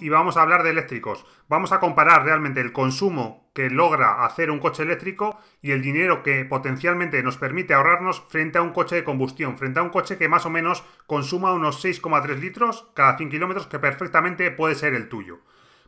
y vamos a hablar de eléctricos. Vamos a comparar realmente el consumo que logra hacer un coche eléctrico y el dinero que potencialmente nos permite ahorrarnos frente a un coche de combustión, frente a un coche que más o menos consuma unos 6,3 litros cada 100 kilómetros, que perfectamente puede ser el tuyo.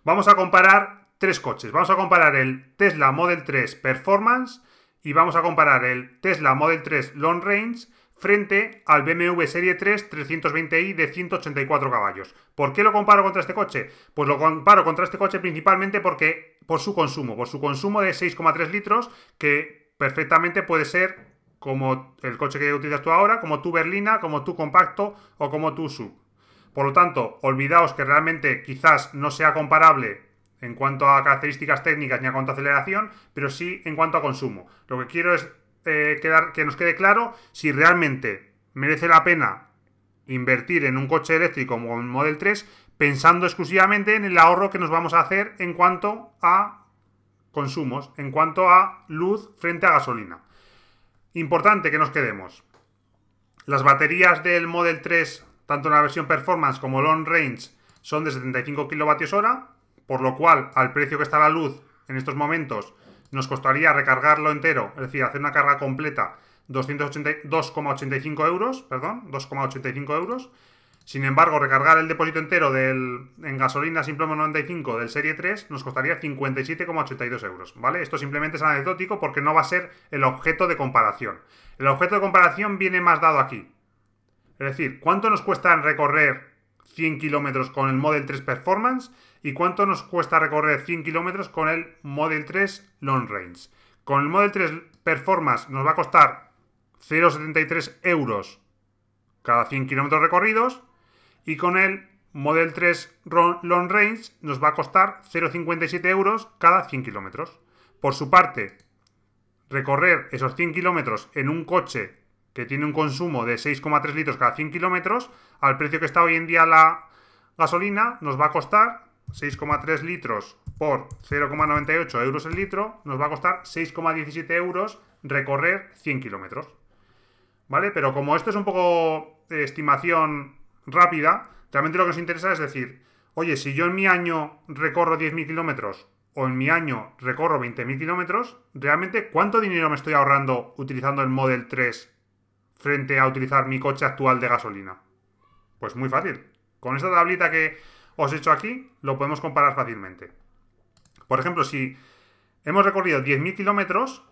Vamos a comparar tres coches. Vamos a comparar el Tesla Model 3 Performance y vamos a comparar el Tesla Model 3 Long Range frente al BMW Serie 3 320i de 184 caballos. ¿Por qué lo comparo contra este coche? Pues lo comparo contra este coche principalmente porque por su consumo, por su consumo de 6,3 litros, que perfectamente puede ser como el coche que utilizas tú ahora, como tu berlina, como tu compacto o como tu sub. Por lo tanto, olvidaos que realmente quizás no sea comparable en cuanto a características técnicas ni a cuanto a aceleración, pero sí en cuanto a consumo. Lo que quiero es eh, que nos quede claro si realmente merece la pena invertir en un coche eléctrico como el Model 3 pensando exclusivamente en el ahorro que nos vamos a hacer en cuanto a consumos, en cuanto a luz frente a gasolina. Importante que nos quedemos. Las baterías del Model 3, tanto en la versión performance como long range, son de 75 kWh, por lo cual al precio que está la luz en estos momentos nos costaría recargarlo entero, es decir, hacer una carga completa, 2,85 euros, perdón, 2,85 euros. Sin embargo, recargar el depósito entero del, en gasolina sin 95 del Serie 3 nos costaría 57,82 euros, ¿vale? Esto simplemente es anecdótico porque no va a ser el objeto de comparación. El objeto de comparación viene más dado aquí. Es decir, ¿cuánto nos cuesta recorrer 100 kilómetros con el Model 3 Performance y cuánto nos cuesta recorrer 100 kilómetros con el Model 3 Long Range. Con el Model 3 Performance nos va a costar 0,73 euros cada 100 kilómetros recorridos y con el Model 3 Long Range nos va a costar 0,57 euros cada 100 kilómetros. Por su parte, recorrer esos 100 kilómetros en un coche que tiene un consumo de 6,3 litros cada 100 kilómetros, al precio que está hoy en día la gasolina, nos va a costar 6,3 litros por 0,98 euros el litro, nos va a costar 6,17 euros recorrer 100 kilómetros. ¿Vale? Pero como esto es un poco de estimación rápida, realmente lo que nos interesa es decir, oye, si yo en mi año recorro 10.000 kilómetros o en mi año recorro 20.000 kilómetros, realmente cuánto dinero me estoy ahorrando utilizando el Model 3 frente a utilizar mi coche actual de gasolina? Pues muy fácil. Con esta tablita que os he hecho aquí, lo podemos comparar fácilmente. Por ejemplo, si hemos recorrido 10.000 kilómetros,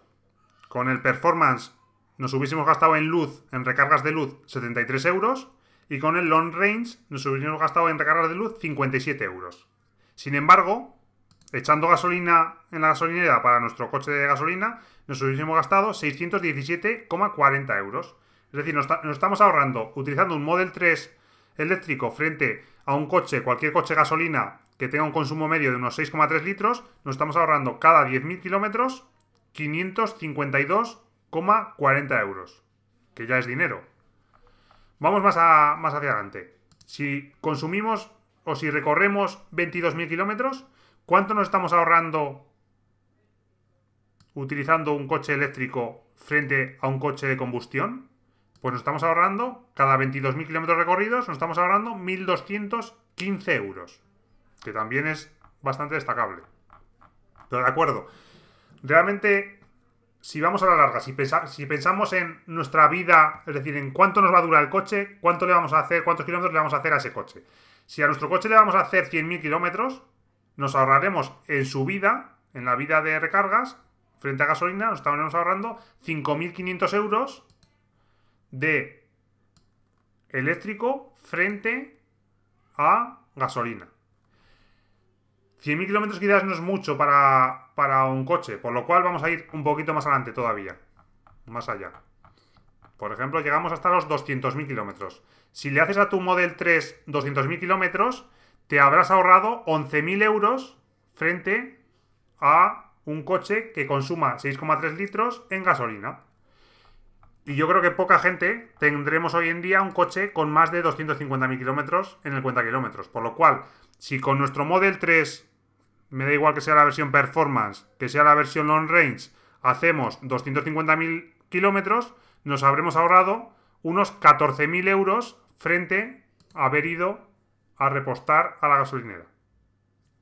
con el performance nos hubiésemos gastado en luz, en recargas de luz, 73 euros, y con el long range nos hubiésemos gastado en recargas de luz 57 euros. Sin embargo, echando gasolina en la gasolinera para nuestro coche de gasolina, nos hubiésemos gastado 617,40 euros. Es decir, nos, estamos ahorrando utilizando un Model 3 eléctrico frente a un coche, cualquier coche gasolina que tenga un consumo medio de unos 6,3 litros, nos estamos ahorrando cada 10.000 kilómetros 552,40 euros, que ya es dinero. Vamos más hacia adelante. Si consumimos o si recorremos 22.000 kilómetros, ¿cuánto nos estamos ahorrando utilizando un coche eléctrico frente a un coche de combustión? Pues nos estamos ahorrando, cada 22.000 kilómetros recorridos, nos estamos ahorrando 1.215 euros. Que también es bastante destacable. Pero de acuerdo. Realmente, si vamos a la larga, si, pensamos en nuestra vida, es decir, en cuánto nos va a durar el coche, cuánto le vamos a hacer, cuántos kilómetros le vamos a hacer a ese coche. Si a nuestro coche le vamos a hacer 100.000 kilómetros, nos ahorraremos en su vida, en la vida de recargas, frente a gasolina, nos estamos ahorrando 5.500 euros de eléctrico frente a gasolina. 100.000 kilómetros quizás no es mucho para, para un coche, por lo cual vamos a ir un poquito más adelante todavía. Más allá. Por ejemplo, llegamos hasta los 200.000 kilómetros. Si le haces a tu Model 3 200.000 kilómetros, te habrás ahorrado 11.000 euros frente a un coche que consuma 6,3 litros en gasolina. Y yo creo que poca gente tendremos hoy en día un coche con más de 250.000 kilómetros en el cuenta kilómetros. Por lo cual, si con nuestro Model 3, me da igual que sea la versión Performance, que sea la versión Long Range, hacemos 250.000 kilómetros, nos habremos ahorrado unos 14.000 euros frente a haber ido a repostar a la gasolinera,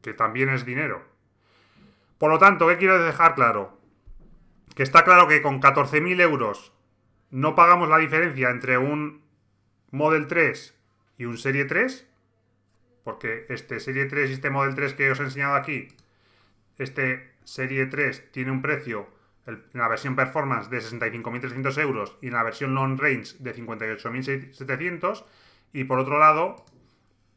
que también es dinero. Por lo tanto, ¿qué quiero dejar claro? Que está claro que con 14.000 euros no pagamos la diferencia entre un Model 3 y un Serie 3, porque este Serie 3 y este Model 3 que os he enseñado aquí, este Serie 3 tiene un precio en la versión Performance de 65.300 euros y en la versión Long Range de 58.700. Y por otro lado,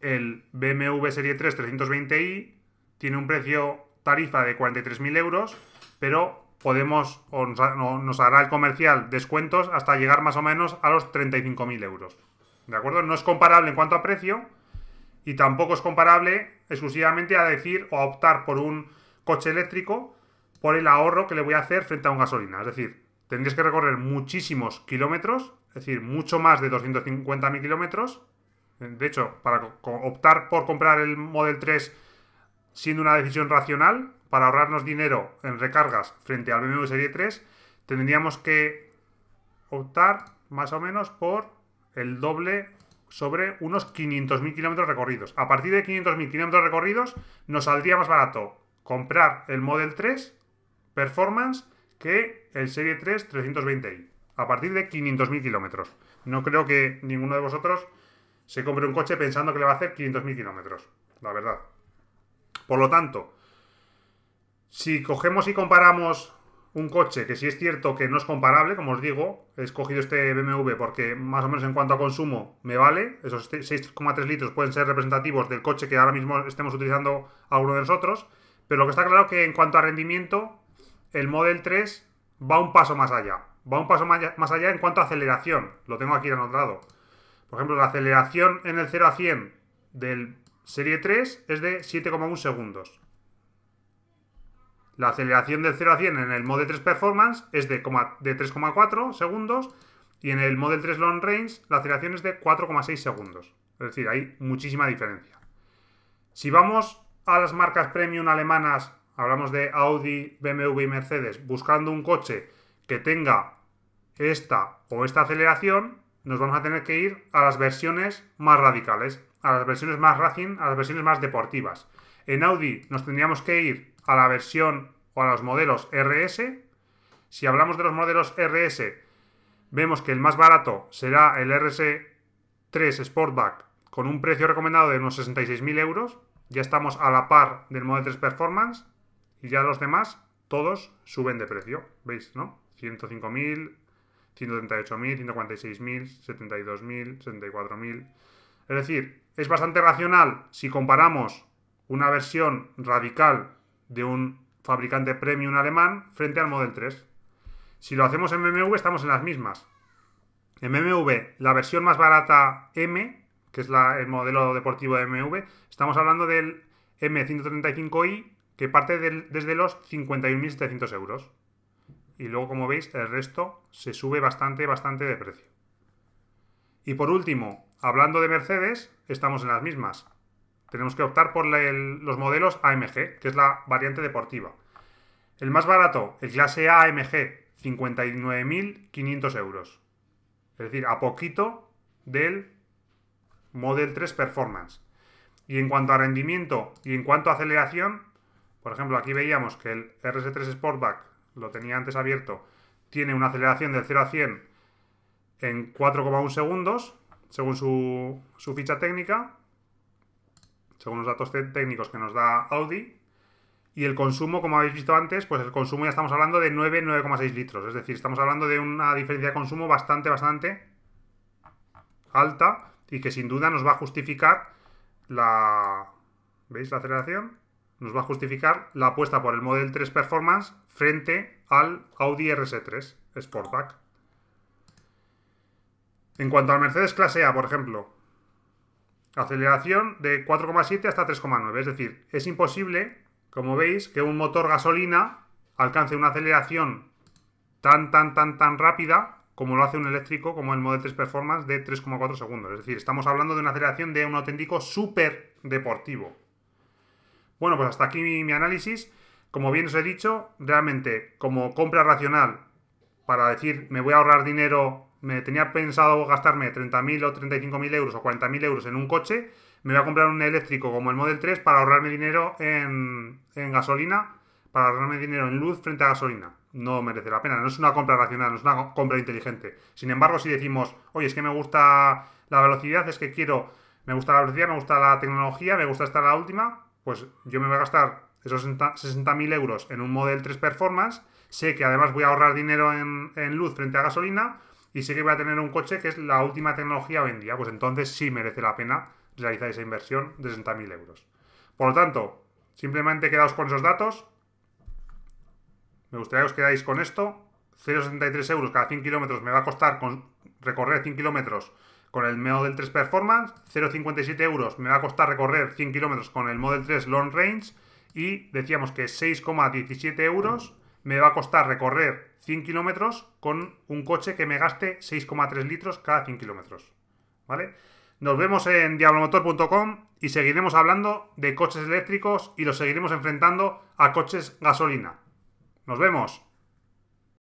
el BMW Serie 3 320i tiene un precio tarifa de 43.000 euros, pero podemos, o nos hará el comercial descuentos hasta llegar más o menos a los 35.000 euros. ¿De acuerdo? No es comparable en cuanto a precio y tampoco es comparable exclusivamente a decir o a optar por un coche eléctrico por el ahorro que le voy a hacer frente a un gasolina. Es decir, tendrías que recorrer muchísimos kilómetros, es decir, mucho más de 250.000 kilómetros. De hecho, para optar por comprar el Model 3 siendo una decisión racional, para ahorrarnos dinero en recargas frente al BMW Serie 3, tendríamos que optar más o menos por el doble sobre unos 500.000 kilómetros recorridos. A partir de 500.000 kilómetros recorridos nos saldría más barato comprar el Model 3 Performance que el Serie 3 320i. A partir de 500.000 kilómetros. No creo que ninguno de vosotros se compre un coche pensando que le va a hacer 500.000 kilómetros. La verdad. Por lo tanto, si cogemos y comparamos un coche que si es cierto que no es comparable, como os digo, he escogido este BMW porque más o menos en cuanto a consumo me vale, esos 6,3 litros pueden ser representativos del coche que ahora mismo estemos utilizando alguno de nosotros, pero lo que está claro que en cuanto a rendimiento, el Model 3 va un paso más allá, va un paso más allá en cuanto a aceleración, lo tengo aquí anotado. Por ejemplo, la aceleración en el 0 a 100 del Serie 3 es de 7,1 segundos. La aceleración del 0 a 100 en el Model 3 Performance es de, de 3,4 segundos y en el Model 3 Long Range la aceleración es de 4,6 segundos. Es decir, hay muchísima diferencia. Si vamos a las marcas premium alemanas, hablamos de Audi, BMW y Mercedes, buscando un coche que tenga esta o esta aceleración, nos vamos a tener que ir a las versiones más radicales, a las versiones más racing, a las versiones más deportivas. En Audi nos tendríamos que ir a la versión o a los modelos RS. Si hablamos de los modelos RS, vemos que el más barato será el RS3 Sportback con un precio recomendado de unos 66.000 euros. Ya estamos a la par del Model 3 Performance y ya los demás, todos suben de precio. ¿Veis, no? 105.000, 138.000, 146.000, 72.000, 74.000. Es decir, es bastante racional si comparamos una versión radical de un fabricante premium alemán frente al Model 3. Si lo hacemos en MMV estamos en las mismas. En MMV, la versión más barata M, que es el modelo deportivo de BMW, estamos hablando del M135i, que parte desde los 51.700 euros. Y luego, como veis, el resto se sube bastante, bastante de precio. Y por último, hablando de Mercedes, estamos en las mismas tenemos que optar por los modelos AMG, que es la variante deportiva. El más barato, el clase sea AMG, 59.500 euros. Es decir, a poquito del Model 3 Performance. Y en cuanto a rendimiento y en cuanto a aceleración, por ejemplo, aquí veíamos que el RS3 Sportback, lo tenía antes abierto, tiene una aceleración del 0 a 100 en 4,1 segundos, según su ficha técnica, según los datos técnicos que nos da Audi. Y el consumo, como habéis visto antes, pues el consumo ya estamos hablando de 9,9,6 litros. Es decir, estamos hablando de una diferencia de consumo bastante, bastante alta y que sin duda nos va a justificar la... ¿Veis la aceleración? Nos va a justificar la apuesta por el Model 3 Performance frente al Audi RS3 Sportback. En cuanto al Mercedes Clase A, por ejemplo, Aceleración de 4,7 hasta 3,9. Es decir, es imposible, como veis, que un motor gasolina alcance una aceleración tan, tan, tan, tan rápida como lo hace un eléctrico como el Model 3 Performance de 3,4 segundos. Es decir, estamos hablando de una aceleración de un auténtico súper deportivo. Bueno, pues hasta aquí mi, mi, análisis. Como bien os he dicho, realmente como compra racional, para decir me voy a ahorrar dinero me tenía pensado gastarme 30.000 o 35.000 euros o 40.000 euros en un coche, me voy a comprar un eléctrico como el Model 3 para ahorrarme dinero en, en gasolina, para ahorrarme dinero en luz frente a gasolina. No merece la pena, no es una compra racional, no es una compra inteligente. Sin embargo, si decimos, oye, es que me gusta la velocidad, es que quiero, me gusta la velocidad, me gusta la tecnología, me gusta estar la última, pues yo me voy a gastar esos 60.000 euros en un Model 3 Performance, sé que además voy a ahorrar dinero en, en luz frente a gasolina, y sé que voy a tener un coche que es la última tecnología vendida. pues entonces sí merece la pena realizar esa inversión de 60.000 euros. Por lo tanto, simplemente quedaos con esos datos. Me gustaría que os quedáis con esto. 0,63 euros cada 100 kilómetros me va a costar con recorrer 100 kilómetros con el Model 3 Performance, 0,57 euros me va a costar recorrer 100 kilómetros con el Model 3 Long Range y decíamos que 6,17 euros me va a costar recorrer 100 kilómetros con un coche que me gaste 6,3 litros cada 100 kilómetros. ¿Vale? Nos vemos en diablomotor.com y seguiremos hablando de coches eléctricos y los seguiremos enfrentando a coches gasolina. ¡Nos vemos!